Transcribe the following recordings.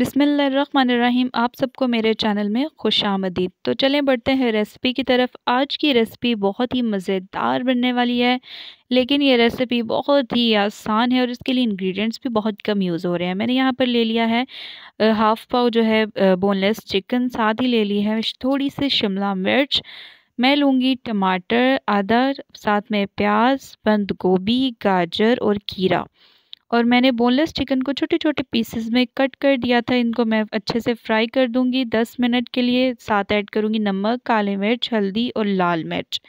बिसमीम आप सबको मेरे चैनल में खुश आमदीद तो चलें बढ़ते हैं रेसिपी की तरफ आज की रेसिपी बहुत ही मज़ेदार बनने वाली है लेकिन ये रेसिपी बहुत ही आसान है और इसके लिए इंग्रेडिएंट्स भी बहुत कम यूज़ हो रहे हैं मैंने यहाँ पर ले लिया है हाफ़ पाव जो है बोनलेस चिकन साथ ही ले ली है थोड़ी सी शिमला मिर्च मैं लूँगी टमाटर आधा साथ में प्याज बंद गोभी गाजर और खीरा और मैंने बोनलेस चिकन को छोटे छोटे पीसेस में कट कर दिया था इनको मैं अच्छे से फ्राई कर दूंगी दस मिनट के लिए साथ ऐड करूंगी नमक काले मिर्च हल्दी और लाल मिर्च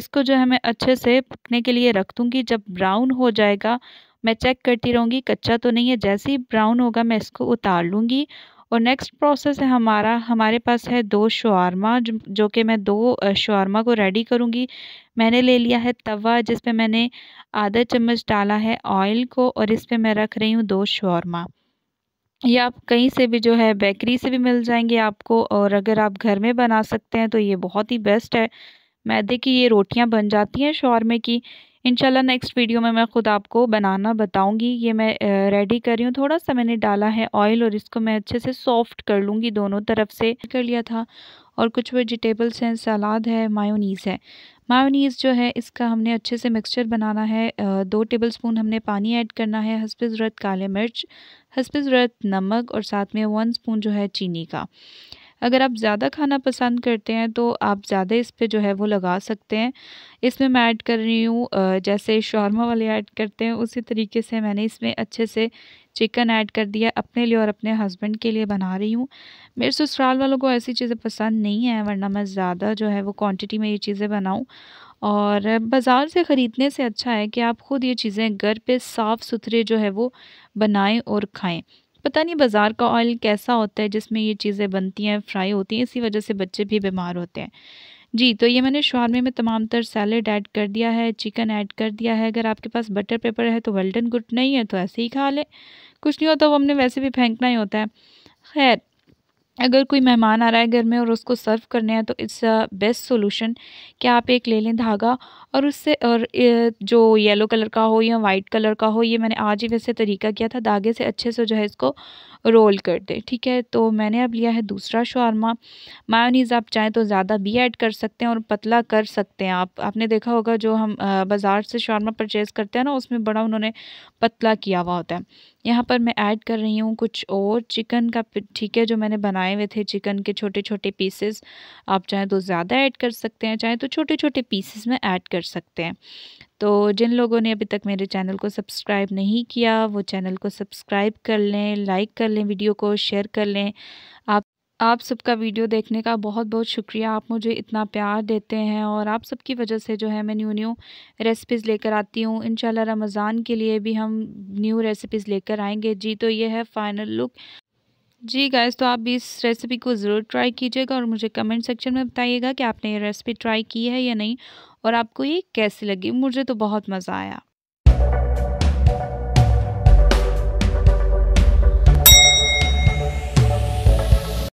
इसको जो है मैं अच्छे से पकने के लिए रख दूँगी जब ब्राउन हो जाएगा मैं चेक करती रहूँगी कच्चा तो नहीं है जैसे ही ब्राउन होगा मैं इसको उतार लूँगी और नेक्स्ट प्रोसेस है हमारा हमारे पास है दो शवारमा जो, जो कि मैं दो शवारमा को रेडी करूँगी मैंने ले लिया है तवा जिस पर मैंने आधा चम्मच डाला है ऑयल को और इस पर मैं रख रही हूँ दो शवारमा ये आप कहीं से भी जो है बेकरी से भी मिल जाएंगे आपको और अगर आप घर में बना सकते हैं तो ये बहुत ही बेस्ट है मैदे की ये रोटियां बन जाती हैं शौरमे की इंशाल्लाह नेक्स्ट वीडियो में मैं ख़ुद आपको बनाना बताऊंगी ये मैं रेडी कर रही हूँ थोड़ा सा मैंने डाला है ऑयल और इसको मैं अच्छे से सॉफ्ट कर लूँगी दोनों तरफ से कर लिया था और कुछ वेजिटेबल्स हैं सलाद है मायोनीज़ है मायोनीज़ जो है इसका हमने अच्छे से मिक्सचर बनाना है दो टेबल स्पून हमने पानी ऐड करना है हसब ज़रूरत काले मिर्च हसब ज़रूरत नमक और साथ में वन स्पून जो है चीनी का अगर आप ज़्यादा खाना पसंद करते हैं तो आप ज़्यादा इस पर जो है वो लगा सकते हैं इसमें मैं ऐड कर रही हूँ जैसे शौरमा वाले ऐड करते हैं उसी तरीके से मैंने इसमें अच्छे से चिकन ऐड कर दिया अपने लिए और अपने हस्बैंड के लिए बना रही हूँ मेरे ससुराल वालों को ऐसी चीज़ें पसंद नहीं है वरना मैं ज़्यादा जो है वो क्वांटिटी में ये चीज़ें बनाऊँ और बाज़ार से ख़रीदने से अच्छा है कि आप ख़ुद ये चीज़ें घर पे साफ़ सुथरे जो है वो बनाएं और खाएं पता नहीं बाज़ार का ऑयल कैसा होता है जिसमें ये चीज़ें बनती हैं फ्राई होती हैं इसी वजह से बच्चे भी बीमार होते हैं जी तो ये मैंने शवारमे में तमाम तर सैलड ऐड कर दिया है चिकन ऐड कर दिया है अगर आपके पास बटर पेपर है तो वेल्डन गुड नहीं है तो ऐसे ही खा लें कुछ नहीं होता वो हमने वैसे भी फेंकना ही होता है खैर अगर कोई मेहमान आ रहा है घर में और उसको सर्व करने हैं तो इट्स बेस्ट सोल्यूशन कि आप एक ले लें धागा और उससे और जो येलो कलर का हो या वाइट कलर का हो ये मैंने आज ही वैसे तरीका किया था धागे से अच्छे से जो है इसको रोल कर दें ठीक है तो मैंने अब लिया है दूसरा शवारमा मायोनीज़ आप चाहें तो ज़्यादा भी ऐड कर सकते हैं और पतला कर सकते हैं आप आपने देखा होगा जो हम बाज़ार से शवारमा परचेज़ करते हैं ना उसमें बड़ा उन्होंने पतला किया हुआ होता है यहाँ पर मैं ऐड कर रही हूँ कुछ और चिकन का ठीक है जो मैंने बनाए हुए थे चिकन के छोटे छोटे पीसेस आप चाहे तो ज़्यादा ऐड कर सकते हैं चाहे तो छोटे छोटे पीसेस में ऐड कर सकते हैं तो जिन लोगों ने अभी तक मेरे चैनल को सब्सक्राइब नहीं किया वो चैनल को सब्सक्राइब कर लें लाइक कर लें वीडियो को शेयर कर लें आप सबका वीडियो देखने का बहुत बहुत शुक्रिया आप मुझे इतना प्यार देते हैं और आप सबकी वजह से जो है मैं न्यू न्यू रेसिपीज़ लेकर आती हूँ इन रमज़ान के लिए भी हम न्यू रेसिपीज़ लेकर आएंगे जी तो ये है फ़ाइनल लुक जी गाइस तो आप भी इस रेसिपी को ज़रूर ट्राई कीजिएगा और मुझे कमेंट सेक्शन में बताइएगा कि आपने ये रेसिपी ट्राई की है या नहीं और आपको ये कैसी लगी मुझे तो बहुत मज़ा आया